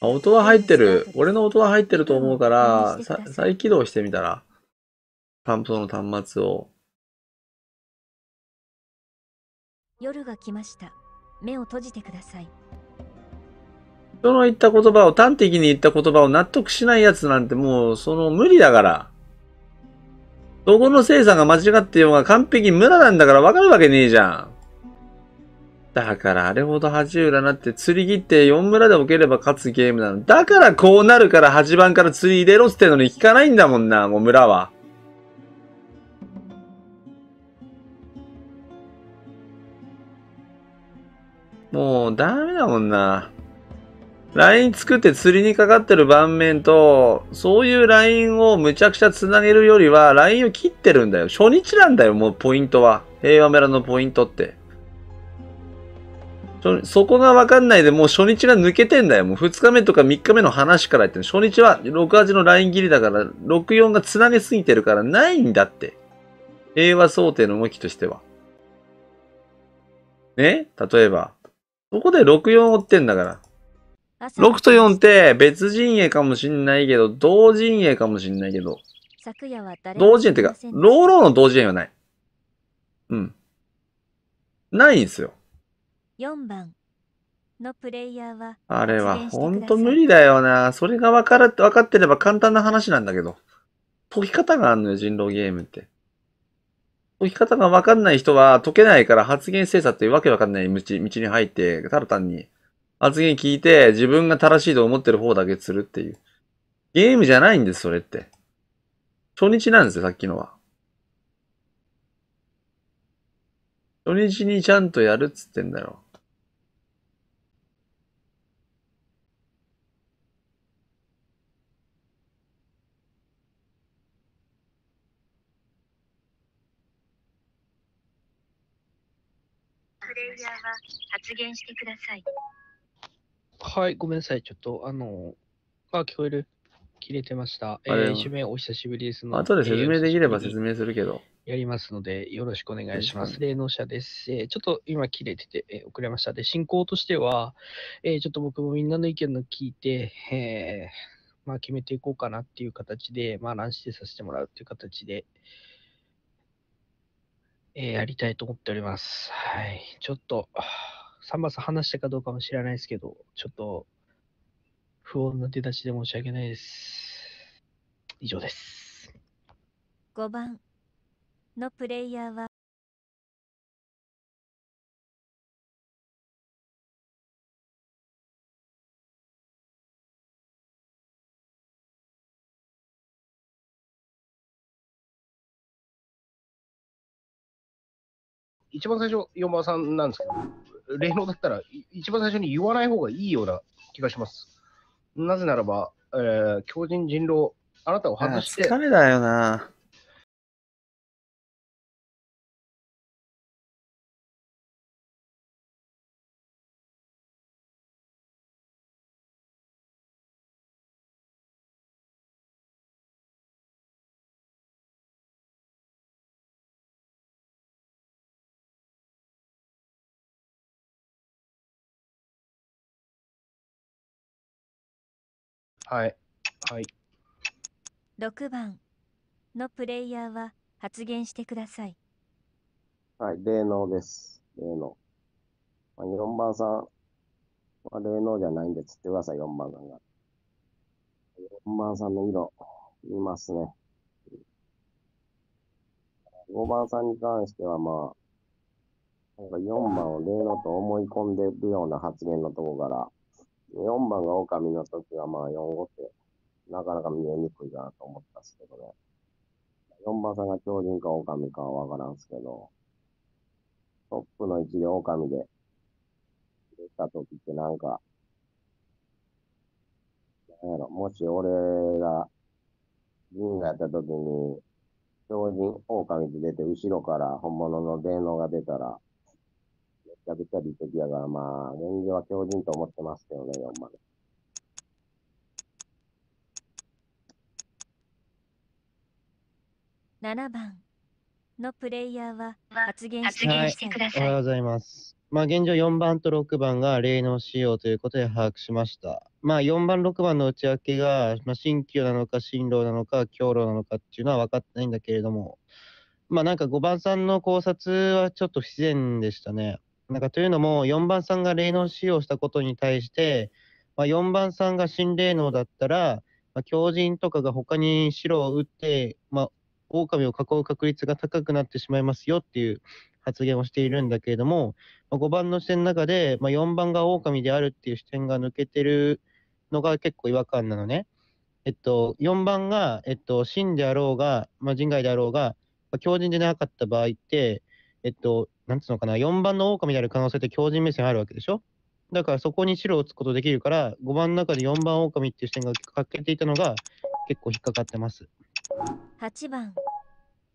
あ、音は入ってる。俺の音は入ってると思うから、再起動してみたら。担当の端末を。夜が来ました。目を閉じてください。人の言った言葉を端的に言った言葉を納得しないやつなんてもうその無理だから。どこの生産が間違ってようが完璧無駄なんだからわかるわけねえじゃん。だからあれほど恥浦なって釣り切って4村で置ければ勝つゲームなの。だからこうなるから8番から釣り入れろってのに効かないんだもんな、もう村は。もうダメだもんな。ライン作って釣りにかかってる盤面と、そういうラインをむちゃくちゃ繋げるよりは、ラインを切ってるんだよ。初日なんだよ、もうポイントは。平和村のポイントって。そこがわかんないで、もう初日が抜けてんだよ。もう2日目とか3日目の話から言って初日は68のライン切りだから、64が繋げすぎてるからないんだって。平和想定の動きとしては。ね例えば。そこで64追ってんだから。6と4って別陣営かもしんないけど、同陣営かもしんないけど。同陣営ってか、ローローの同陣営はない。うん。ないんですよ。4番のプレイヤーはあれはほんと無理だよな。それが分かる分かってれば簡単な話なんだけど。解き方があるのよ、人狼ゲームって。解き方が分かんない人は解けないから発言精査っていうわけわかんない道道に入って、ただ単に発言聞いて自分が正しいと思ってる方だけするっていう。ゲームじゃないんです、それって。初日なんですよ、さっきのは。土日にちゃんとやるっつってんだよ。はい。ごめんなさい。ちょっと、あの、あ、聞こえる切れてました。えー、一名お久しぶりですので。後で説明できれば説明するけど。やりますので、よろしくお願いします。霊能者です。えー、ちょっと今切れてて、えー、遅れました。で、進行としては、えー、ちょっと僕もみんなの意見の聞いて、えまあ、決めていこうかなっていう形で、まあ、乱視でさせてもらうっていう形で、えやりたいと思っております。はい。ちょっと、サンバさん話したかどうかも知らないですけど、ちょっと、不穏な出だしで申し訳ないです。以上です。5番。のプレイヤーは一番最初、4番さんなんですけど、霊能だったら、一番最初に言わない方がいいような気がします。なぜならば、えー、強人人狼、あなたを外して。疲れだよな。はい。はい。6番のプレイヤーは発言してください。はい、霊能です。霊能。まあ、4番さんは霊能じゃないんで、つってください、4番さんが。4番さんの色、見ますね。5番さんに関しては、まあ、なんか4番を霊能と思い込んでるような発言のとこから、4番が狼の時はまあ4号って、なかなか見えにくいかなと思ったんですけどね。4番さんが超人か狼かはわからんすけど、トップの位置で狼で、出た時ってなんか、なんやろ、もし俺が、銀がやった時に、超人狼で出て後ろから本物の電脳が出たら、が出たり時やが、まあ、人間は強靭と思ってますけどね、4まで。7番のプレイヤーは発言してください。はい、おはようございます。まあ、現状4番と6番が霊能使用ということで把握しました。まあ、4番、6番の内訳が、まあ、新旧なのか、新郎なのか、強労なのかっていうのは分かってないんだけれども、まあ、なんか5番さんの考察はちょっと不自然でしたね。なんかというのも、4番さんが霊能使用したことに対して、まあ、4番さんが新霊能だったら、まあ、狂人とかが他に白を打って、まあ、狼を囲う確率が高くなってしまいますよっていう発言をしているんだけれども、まあ、5番の視点の中で、まあ、4番が狼であるっていう視点が抜けてるのが結構違和感なのね。えっと、4番が、えっと、真であろうが、まあ、人外であろうが、まあ、狂人でなかった場合って、えっと、なんつうのかな、4番の狼である可能性って強人目線あるわけでしょだからそこに白を打つことできるから、5番の中で4番狼っていう視点が欠けていたのが結構引っかかってます。8番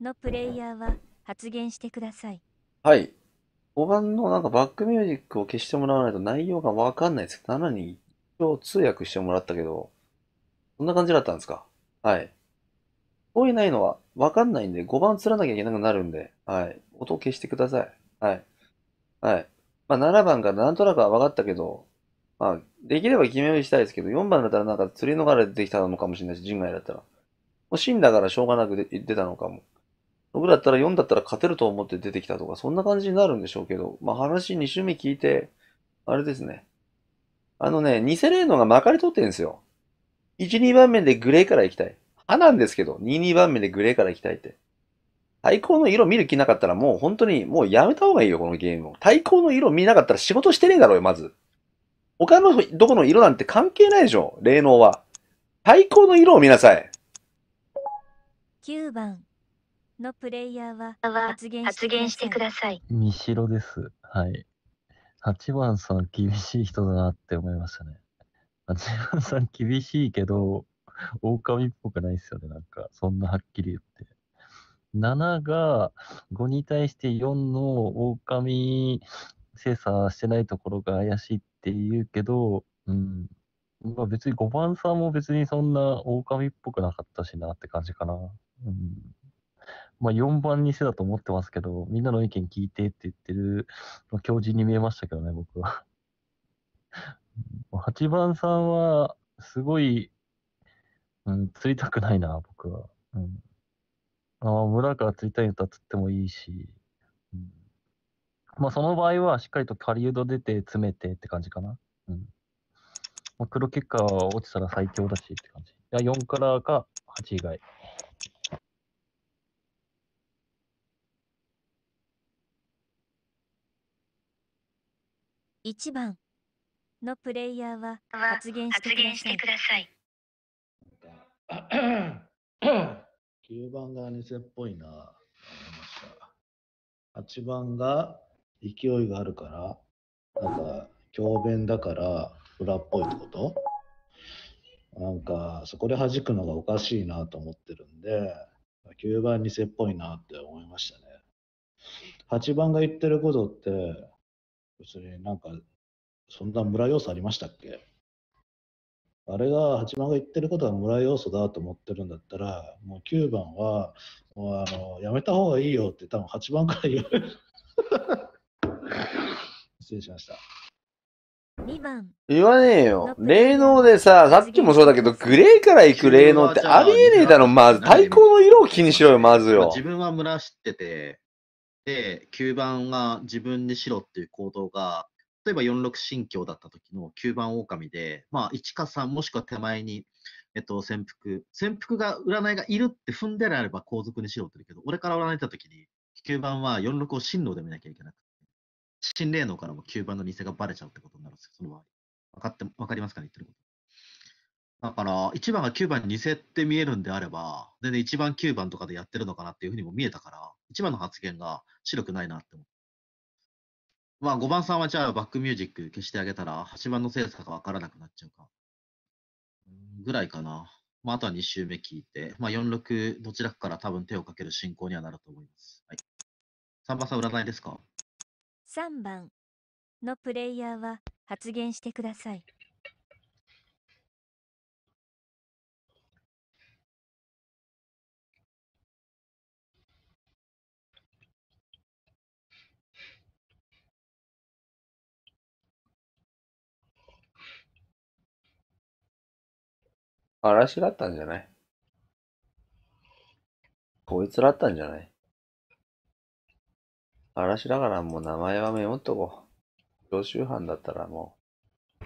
のプレイヤーは発言してください。はい。5番のなんかバックミュージックを消してもらわないと内容がわかんないですけど、7に一応通訳してもらったけど、そんな感じだったんですかはい。えないのはわかんないんで、5番釣らなきゃいけなくなるんで、はい。音を消してください。はい。はい。まあ、7番かなんとなくは分かったけど、まあ、できれば決めようしたいですけど、4番だったらなんか釣り逃れてきたのかもしれないし、陣外だったら。もう死んだからしょうがなく出たのかも。僕だったら4だったら勝てると思って出てきたとか、そんな感じになるんでしょうけど、まあ話2周目聞いて、あれですね。あのね、偽レーノがまかり通ってるんですよ。1、2番目でグレーから行きたい。歯なんですけど、2、2番目でグレーから行きたいって。対抗の色見る気なかったらもう本当にもうやめた方がいいよ、このゲームを。対抗の色見なかったら仕事してねえだろよ、まず。他のどこの色なんて関係ないでしょ、霊能は。対抗の色を見なさい。9番のプレイヤーは発言してください。三城です。はい。8番さん厳しい人だなって思いましたね。8番さん厳しいけど、狼っぽくないっすよね、なんか。そんなはっきり言って。7が5に対して4の狼精査してないところが怪しいって言うけど、うん。まあ別に5番さんも別にそんな狼っぽくなかったしなって感じかな。うん。まあ4番にせだと思ってますけど、みんなの意見聞いてって言ってるの強靭に見えましたけどね、僕は。8 番さんはすごいうん、釣りたくないな、僕は。うん。あ村から釣りたいんだったら釣ってもいいし、うん、まあ、その場合はしっかりと狩りう出て詰めてって感じかな。うん。まあ、黒結果は落ちたら最強だしって感じ。いや、4からか8以外。1番のプレイヤーは発言してください。9番が偽っぽいな。わました。8番が勢いがあるから、なんか、強弁だから裏っぽいってことなんか、そこで弾くのがおかしいなと思ってるんで、9番偽っぽいなって思いましたね。8番が言ってることって、別になんか、そんな村要素ありましたっけあれが八幡が言ってることは村要素だと思ってるんだったら、もう9番は、もうあのやめた方がいいよって多分8番から言われる。失礼しました。2番言わねえよ。霊能でさ、さっきもそうだけど、グレーから行く霊能ってありえねえだろ、まず。対抗の色を気にしろよ、まずよ。自分は村知ってて、で、9番が自分にしろっていう行動が、例えば4 6神経だった時の9番狼で、まあ、1か3もしくは手前に、えっと、潜伏。潜伏が、占いがいるって踏んであれば皇族にしろってるけど、俺から占いた時に、9番は4 6を進路で見なきゃいけなくて、新霊能からも9番の偽がバレちゃうってことになるんですよ、その場合。分かって、分かりますかね言ってること。だから、1番が9番に偽って見えるんであれば、全然1番9番とかでやってるのかなっていうふうにも見えたから、1番の発言が白くないなって思っまあ、5番さんはじゃあバックミュージック消してあげたら、8番の精査がわからなくなっちゃうか。ぐらいかな。まあ、あとは2周目聞いて、まあ、4、6、どちらかから多分手をかける進行にはなると思います。はい。3番さん、占いですか ?3 番のプレイヤーは発言してください。嵐だったんじゃないこいつだったんじゃない嵐だからもう名前はメモっとこう。常習犯だったらもう。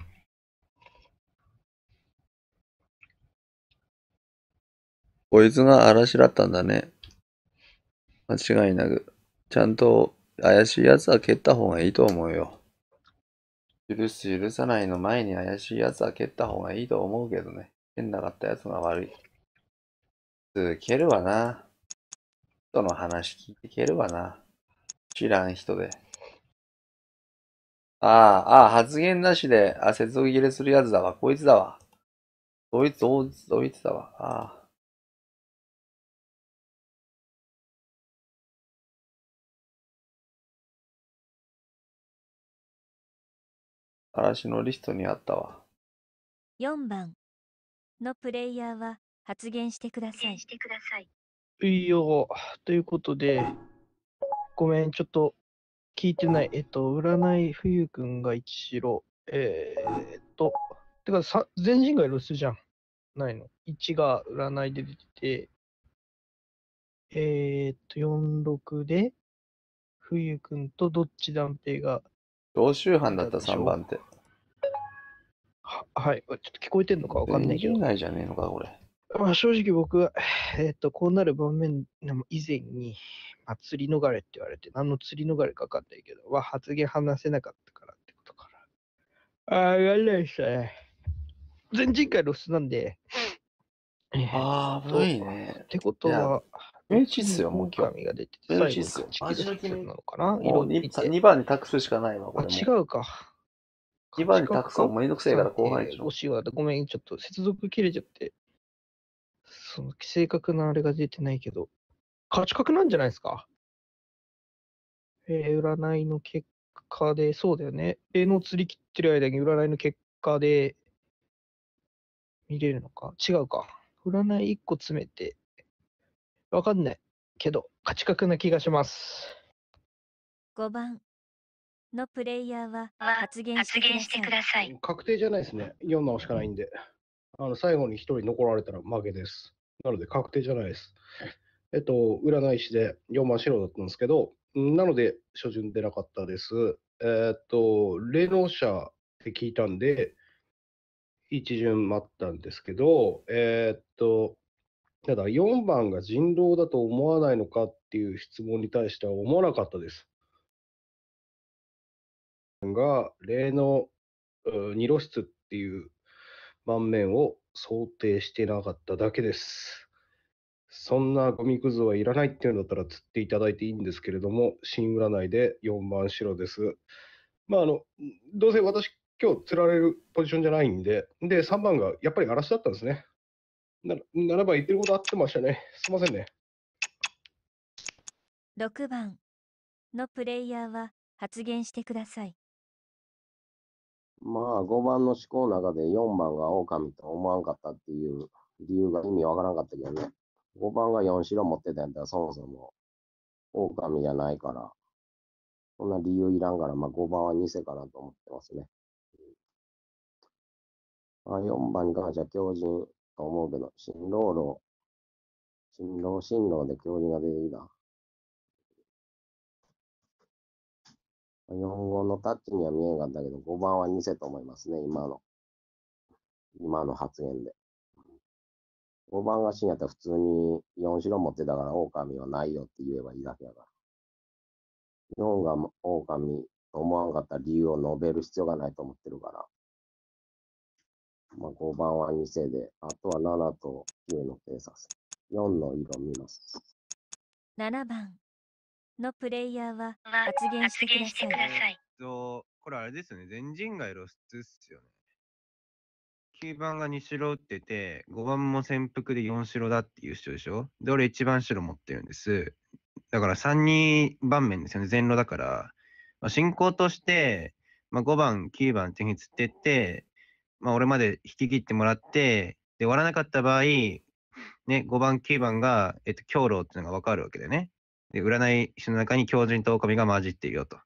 こいつが嵐だったんだね。間違いなく。ちゃんと怪しい奴は蹴った方がいいと思うよ。許す許さないの前に怪しい奴は蹴った方がいいと思うけどね。変なかったやつが悪い。つけ蹴るわな。人の話聞いて蹴るわな。知らん人で。ああ、ああ、発言なしで、あ、接続切れするやつだわ。こいつだわ。どいつ、どいつ、どいつだわ。ああ。嵐のリストにあったわ。4番のプレイヤーは発言してください。してください。いいよ。ということで、ごめん、ちょっと聞いてない。えっと、占い冬くんが一白。えー、っと、てか全人が留守じゃん。ないの。1が占いで出てて、えー、っと、46で、冬くんとどっち断定が。常習犯だった3番って。ははい。ちょっと聞こえてんのかわかんないけど。20じゃねえのか、これ。まあ、正直僕は、えっ、ー、と、こうなる場面以前に、まあ、釣り逃れって言われて、何の釣り逃れかわかんないけど、は発言話せなかったからってことから。ああ、やりないっしたね。前人回ロスなんで。ああ、危ないね。ってことは、明治っすよ、もう今日。が出てて、明治っすよ。の決めなのかな色2番に託すしかないわ、これ。違うか。2番にたくさんめんどくせえから後輩一しいわ。ごめん、ちょっと接続切れちゃって。その正確なあれが出てないけど。価値格なんじゃないですかえー、占いの結果で、そうだよね。営の釣り切ってる間に占いの結果で見れるのか。違うか。占い1個詰めて、わかんないけど、価値格な気がします。5番。のプレイヤーは発言してください。確定じゃないですね。4直しかないんで。あの最後に1人残られたら負けです。なので確定じゃないです。えっと、占い師で4番白だったんですけど、なので初順出なかったです。えー、っと、霊能者って聞いたんで、一巡待ったんですけど、えー、っと、ただ4番が人狼だと思わないのかっていう質問に対しては思わなかったです。が例の二露出っていう盤面を想定してなかっただけです。そんなゴミクズはいらないっていうんだったら釣っていただいていいんですけれども、新占いで4番白です。まああの、どうせ私今日釣られるポジションじゃないんで、で、3番がやっぱり嵐だったんですね。なならば言ってること合ってましたね。すいませんね。6番のプレイヤーは発言してください。まあ、5番の思考の中で4番が狼と思わんかったっていう理由が意味わからんかったけどね。5番が4白持ってたんやったらそもそも狼じゃないから、そんな理由いらんから、まあ5番は偽かなと思ってますね。まあ、4番に関しては狂人と思うけど、新郎郎、新郎新郎で狂人が出てきた。日本語のタッチには見えんかったけど、5番は偽と思いますね、今の。今の発言で。5番が死んやったら普通に4白持ってたから狼はないよって言えばいいだけやから。日が狼と思わんかった理由を述べる必要がないと思ってるから。まあ、5番は偽で、あとは7と9の警察。4の色見ます。7番。のプレイヤーは発言してください。とこれあれですよね。全人が露出っすよね。9番が2白打ってて、5番も潜伏で4白だっていう人でしょで、俺1番白持ってるんです。だから3、2番面ですよね。全路だから。まあ、進行として、まあ、5番、9番手に釣ってって、まあ、俺まで引き切ってもらって、で、割らなかった場合、ね、5番、9番が、えっと、強労っていうのが分かるわけでね。で、占い師の中に狂人と狼が混じっているよと。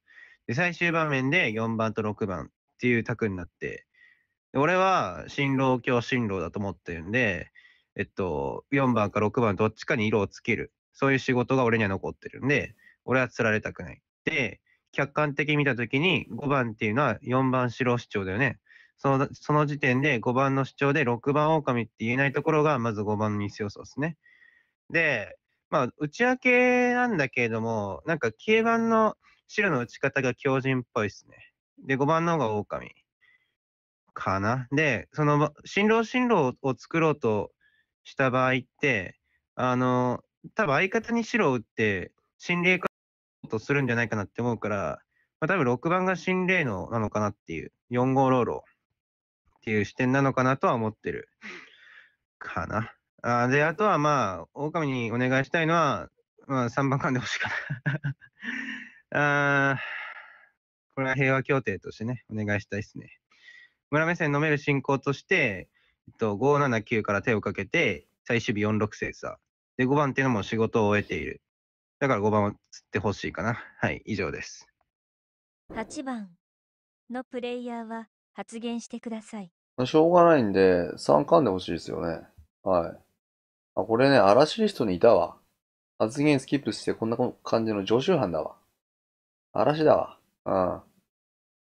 で、最終場面で4番と6番っていう卓になって、で俺は新郎教新郎だと思ってるんで、えっと、4番か6番どっちかに色をつける。そういう仕事が俺には残ってるんで、俺は釣られたくない。で、客観的に見たときに5番っていうのは4番白市長だよね。その、その時点で5番の主張で6番狼って言えないところが、まず5番のミス要素ですね。で、まあ、打ち明けなんだけれども、なんか、9番の白の打ち方が強人っぽいですね。で、5番の方が狼かな。で、その、新郎新郎を作ろうとした場合って、あの、多分相方に白を打って、心霊化とするんじゃないかなって思うから、まあ、多分6番が心霊のなのかなっていう、4号ローロっていう視点なのかなとは思ってるかな。あで、あとはまあ、狼にお願いしたいのは、まあ、3番噛んでほしいかな あ。これは平和協定としてね、お願いしたいですね。村目線飲める進行として、えっと、579から手をかけて、最終日46センサー。で、5番っていうのも仕事を終えている。だから5番を釣ってほしいかな。はい、以上です。8番のプレイヤーは発言してください。しょうがないんで、3巻でほしいですよね。はい。あ、これね、嵐リストにいたわ。発言スキップしてこんな感じの常習犯だわ。嵐だわ。うん。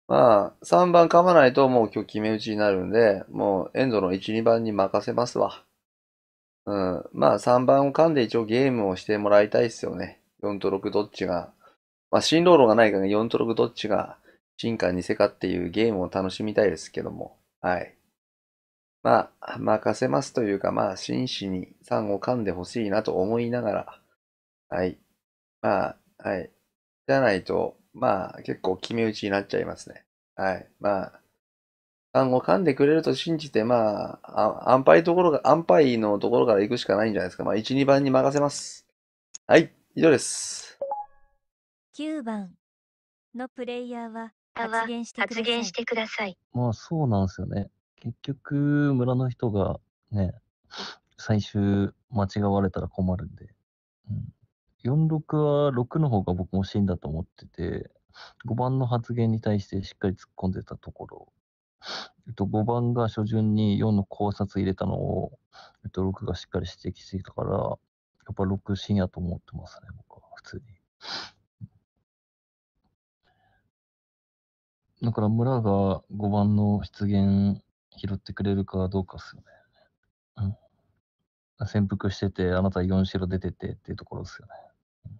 まあ、3番噛まないともう今日決め打ちになるんで、もうエンドの1、2番に任せますわ。うん。まあ、3番を噛んで一応ゲームをしてもらいたいっすよね。4と6どっちが。まあ、新道路がないからね、4と6どっちが進化にせかっていうゲームを楽しみたいですけども。はい。まあ、任せますというか、まあ、真摯に酸を噛んでほしいなと思いながら、はい。まあ、はい。じゃないと、まあ、結構決め打ちになっちゃいますね。はい。まあ、酸を噛んでくれると信じて、まあ、安牌ところが、安牌のところから行くしかないんじゃないですか。まあ、1、2番に任せます。はい。以上です。9番のプレイヤーは発言してください。まあ、そうなんですよね。結局、村の人がね、最終間違われたら困るんで。うん、46は6の方が僕も死んだと思ってて、5番の発言に対してしっかり突っ込んでたところ、えっと、5番が初順に4の考察入れたのを、えっと、6がしっかり指摘してきたから、やっぱ6んやと思ってますね、僕は、普通に。だから村が5番の出現拾ってくれるかどうかっすよね。うん。潜伏してて、あなた4白出ててっていうところですよね。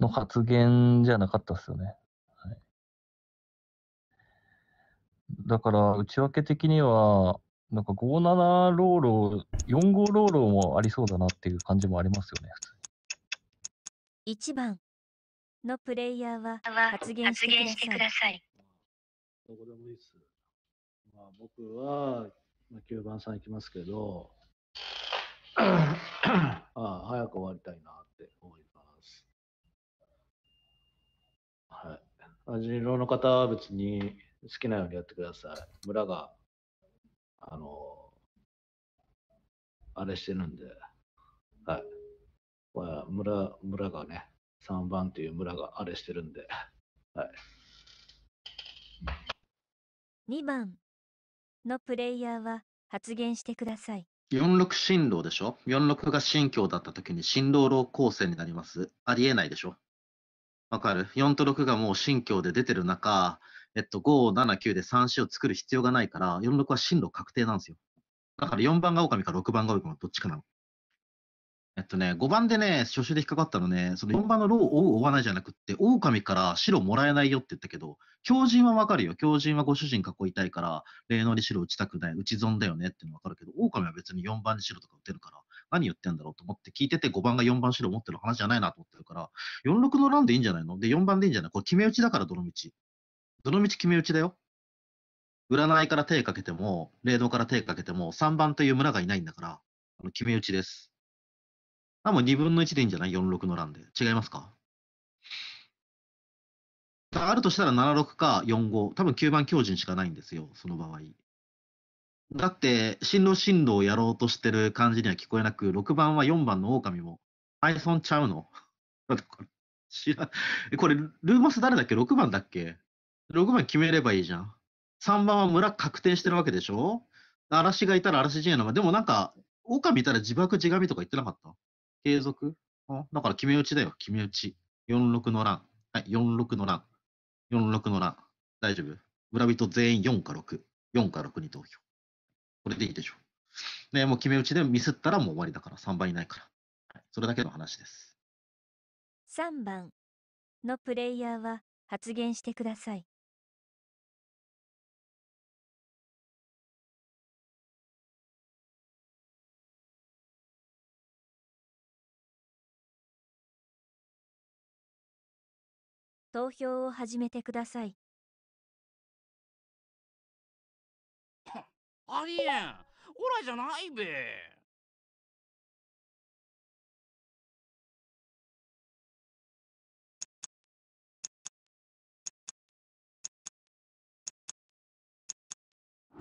の発言じゃなかったっすよね。はい、だから、内訳的には、なんか57ローロー、4 5ローローもありそうだなっていう感じもありますよね、普通に。1番のプレイヤーは発言してください。どこでもいいっす。まあ、僕は、まあ、9番さんいきますけど、ああ早く終わりたいなって思います。はい。味人の方は別に好きなようにやってください。村が、あの、あれしてるんで、はい。は村、村がね、3番っていう村があれしてるんで、はい。2番のプレイヤーは発言してください。46進路でしょ ?46 が信境だった時に振動老構成になります。ありえないでしょわかる ?4 と6がもう信境で出てる中、えっと、5、7、9で3子を作る必要がないから、46は進路確定なんですよ。だから4番が狼か6番が狼かどっちかなの。えっとね、5番でね、初手で引っかかったのね、その4番のローを追わないじゃなくって、狼から白もらえないよって言ったけど、狂人はわかるよ。狂人はご主人囲いたいから、霊能に白打ちたくない、打ち損だよねってのわかるけど、狼は別に4番に白とか打てるから、何言ってんだろうと思って聞いてて、5番が4番白持ってる話じゃないなと思ってるから、46のランでいいんじゃないので、4番でいいんじゃないこれ決め打ちだから、どの道。どの道決め打ちだよ。占いから手かけても、霊能から手かけても、3番という村がいないんだから、あの決め打ちです。あ、もう2分の1でいいんじゃない ?46 の欄で。違いますかあるとしたら76か45。多分9番強人しかないんですよ、その場合。だって、進路進路をやろうとしてる感じには聞こえなく、6番は4番の狼も、アイソンちゃうの 知らこれ、ルーマス誰だっけ ?6 番だっけ ?6 番決めればいいじゃん。3番は村確定してるわけでしょ嵐がいたら嵐陣営の、でもなんか、狼いたら自爆自神とか言ってなかった継続だから決め打ちだよ、決め打ち。46の欄。はい、46の欄。46の欄。大丈夫村人全員4か6。4か6に投票。これでいいでしょう。ね、もう決め打ちでミスったらもう終わりだから、3番いないから。はい、それだけの話です。3番のプレイヤーは発言してください。投票を始めてください。ありえんオラじゃないべ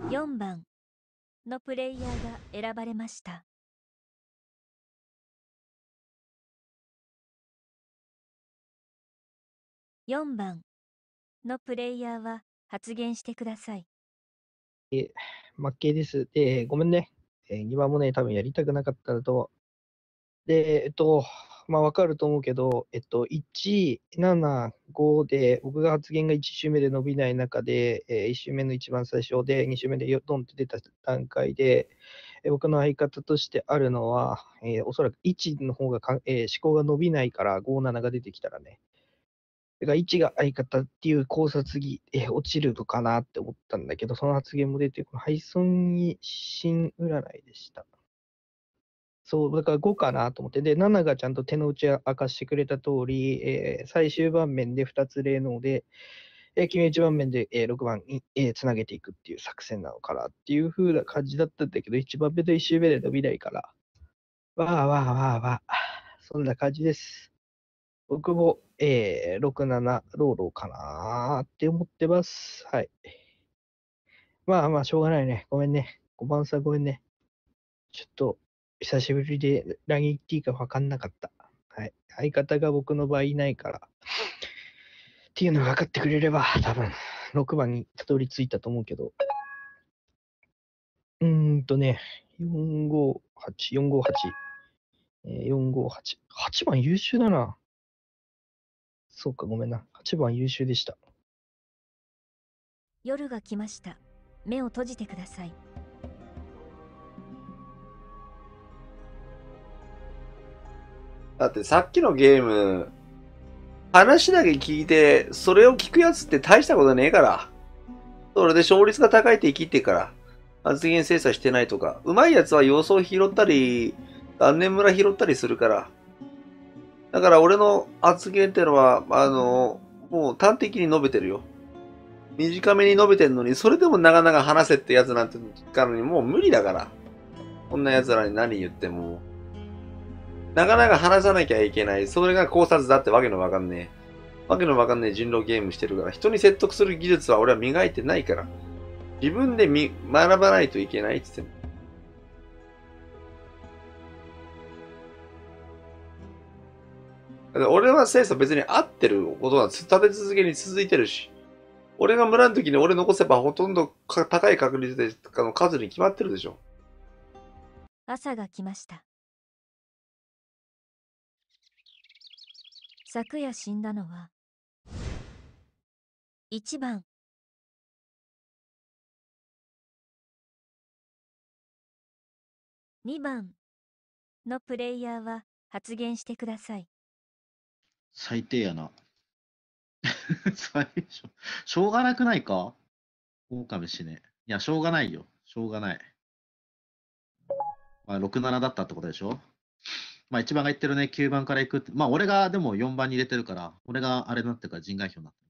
4番のプレイヤーが選ばれました。4番のプレイヤーは発言してください。え、負けです。で、ごめんね。えー、今もね、多分やりたくなかったとで、えっと、まあ、わかると思うけど、えっと、1、7、5で、僕が発言が1周目で伸びない中で、えー、1周目の一番最初で、2周目でよドンって出た段階で、えー、僕の相方としてあるのは、えー、おそらく1の方がか、え思考が伸びないから、5、7が出てきたらね、だから1が相方っていう考察に落ちるのかなって思ったんだけど、その発言も出て、このに新占いでした。そう、だから5かなと思って、で、7がちゃんと手の内を明かしてくれた通り、えー、最終盤面で2つ霊能で、えー、決め1番面で、えー、6番に、えー、つなげていくっていう作戦なのかなっていう風な感じだったんだけど、1番目と1周目で伸びないから、わーわーわーわー、そんな感じです。僕も、えー、67ローローかなーって思ってます。はい。まあまあ、しょうがないね。ごめんね。5番さんごめんね。ちょっと、久しぶりで何言っていいか分かんなかった。はい。相方が僕の場合いないから。っていうのが分かってくれれば、多分、6番にたどり着いたと思うけど。うーんとね、458、458、えー、458。8番優秀だな。そうか、ごめんな。8番優秀でした。夜が来ました。目を閉じてください。だってさっきのゲーム、話だけ聞いて、それを聞くやつって大したことねえから。それで勝率が高いって生いってから、発言精査してないとか、うまいやつは様子を拾ったり、残念村拾ったりするから、だから俺の発言ってのは、あの、もう端的に述べてるよ。短めに述べてるのに、それでも長々話せってやつなんて聞かのにもう無理だから。こんな奴らに何言っても。なかなか話さなきゃいけない。それが考察だってわけのわかんねえ。わけのわかんねえ人狼ゲームしてるから、人に説得する技術は俺は磨いてないから。自分で学ばないといけないって言っても。俺は精査別に合ってることは立て続けに続いてるし、俺が村の時に俺残せばほとんど高い確率での数に決まってるでしょ。朝が来ました。昨夜死んだのは、1番。2番のプレイヤーは発言してください。最低やな。最初。しょうがなくないか狼死ね。いや、しょうがないよ。しょうがない。まあ、6-7だったってことでしょまあ、1番が言ってるね、9番から行くって。まあ、俺がでも4番に入れてるから、俺があれになってから人外票になってる。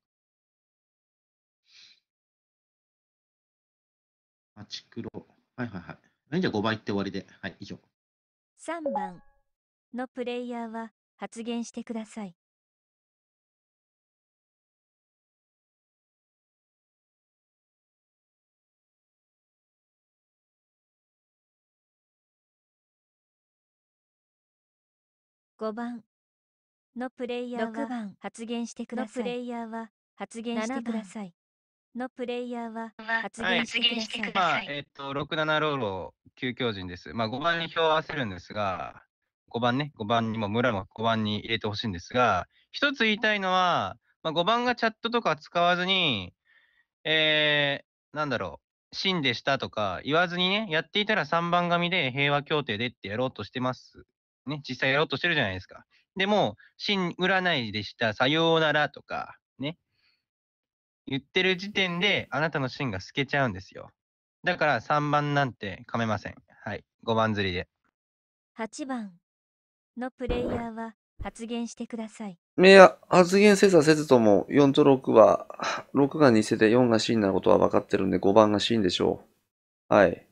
あ、ちはいはいはい。はい、じゃあ5番行って終わりで。はい、以上。3番のプレイヤーは発言してください。5番のプレイヤーは番発言してください。のプレイヤーは発言してください。のプレイヤーは発言してください。はい、まあ、えっ、と、67ローロー、急強陣です。まあ、5番に票を合わせるんですが、5番ね、5番にも村も5番に入れてほしいんですが、一つ言いたいのは、まあ、5番がチャットとか使わずに、えー、なんだろう、真でしたとか言わずにね、やっていたら3番組で平和協定でってやろうとしてますね、実際やろうとしてるじゃないですか。でも、新占いでした、さようならとか、ね、言ってる時点で、あなたの芯が透けちゃうんですよ。だから、3番なんて噛めません。はい、5番釣りで。8番のプレイヤーは発言してください。いや、発言せざせずとも、4と6は、6が偽で4が真なことは分かってるんで、5番が真でしょう。はい。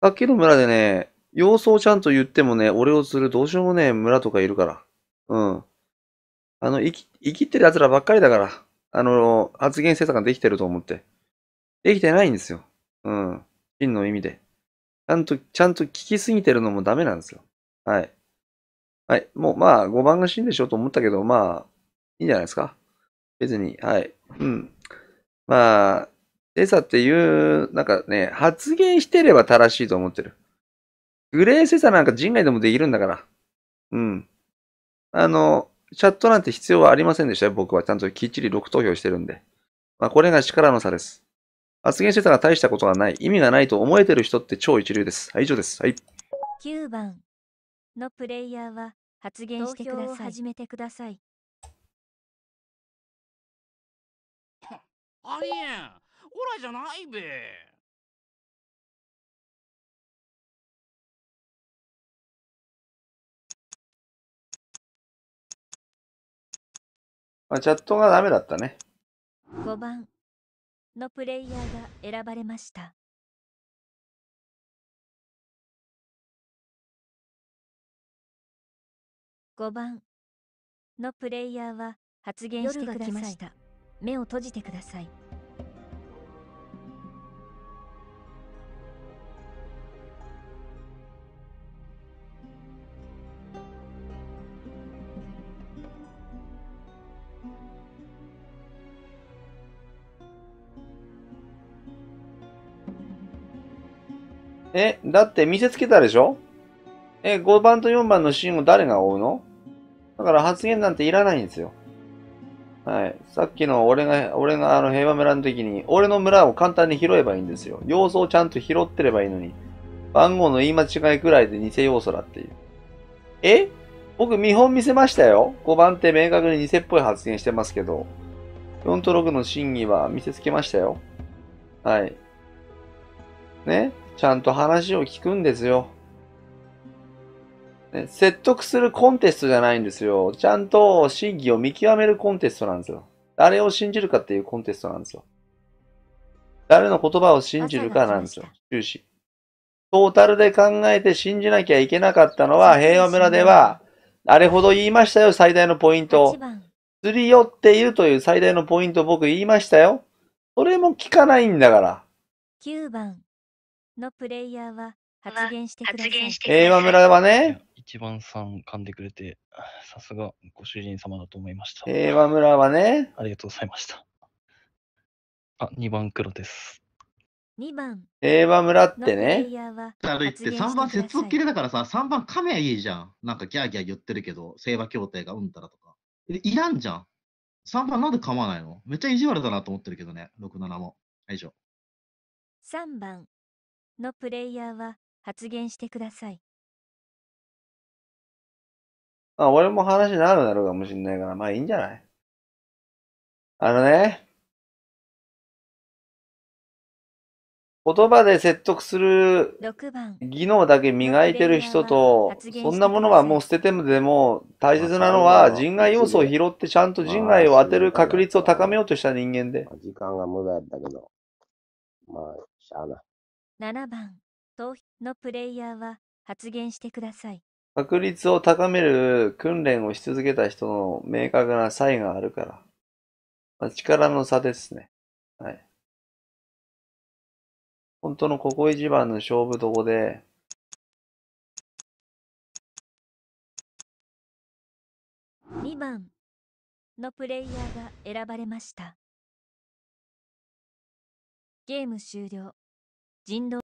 さっきの村でね、様子をちゃんと言ってもね、俺をするどうしようもねえ村とかいるから。うん。あの、生き、生きてる奴らばっかりだから、あの、発言政策ができてると思って。できてないんですよ。うん。真の意味で。ちゃんと、ちゃんと聞きすぎてるのもダメなんですよ。はい。はい。もう、まあ、5番が死んでしょうと思ったけど、まあ、いいんじゃないですか。別に、はい。うん。まあ、エサっていう、なんかね、発言してれば正しいと思ってる。グレーセサなんか人外でもできるんだから。うん。あの、チャットなんて必要はありませんでしたよ、僕は。ちゃんときっちり6投票してるんで。まあ、これが力の差です。発言してたら大したことはない。意味がないと思えてる人って超一流です。はい、以上です。はい。9番のプレイヤーは発言してください。始めてください。ありえん。オラじゃないべ。あ、チャットがダメだったね。5番のプレイヤーが選ばれました。5番のプレイヤーは発言してください。目を閉じてください。え、だって見せつけたでしょえ、5番と4番のシーンを誰が追うのだから発言なんていらないんですよ。はい。さっきの俺が、俺があの平和村の時に、俺の村を簡単に拾えばいいんですよ。要素をちゃんと拾ってればいいのに、番号の言い間違いくらいで偽要素だっていう。え僕見本見せましたよ。5番って明確に偽っぽい発言してますけど、4と6の真偽は見せつけましたよ。はい。ねちゃんと話を聞くんですよ。ね、説得するコンテストじゃないんですよ。ちゃんと真偽を見極めるコンテストなんですよ。誰を信じるかっていうコンテストなんですよ。誰の言葉を信じるかなんですよ。終始。トータルで考えて信じなきゃいけなかったのは、平和村では、あれほど言いましたよ、最大のポイント。すり寄っているという最大のポイント僕言いましたよ。それも聞かないんだから。9番。のプレイヤーは発言してください。村はね。一番さん噛んでくれて、さすがご主人様だと思いました。平和村はね。ありがとうございました。あ、2番黒です。二番平和村ってねイ。いって3番接続切れだからさ、3番亀めいいじゃん。なんかギャーギャー言ってるけど、聖和協定がうんたらとか。いらんじゃん。3番なんで噛まないのめっちゃ意地悪だなと思ってるけどね、67も。以上。3番のプレイヤーは発言してください。まあ、俺も話になるだろうかもしんないから、まあいいんじゃないあのね、言葉で説得する技能だけ磨いてる人と、そんなものはもう捨ててもでも大切なのは人外要素を拾ってちゃんと人外を当てる確率を高めようとした人間で。時間が無駄やったけど、まあ、しゃあない。7番、投票のプレイヤーは発言してください。確率を高める訓練をし続けた人の明確な差異があるから。まあ、力の差ですね。はい。本当のここ一番の勝負どこで、2番のプレイヤーが選ばれました。ゲーム終了。人道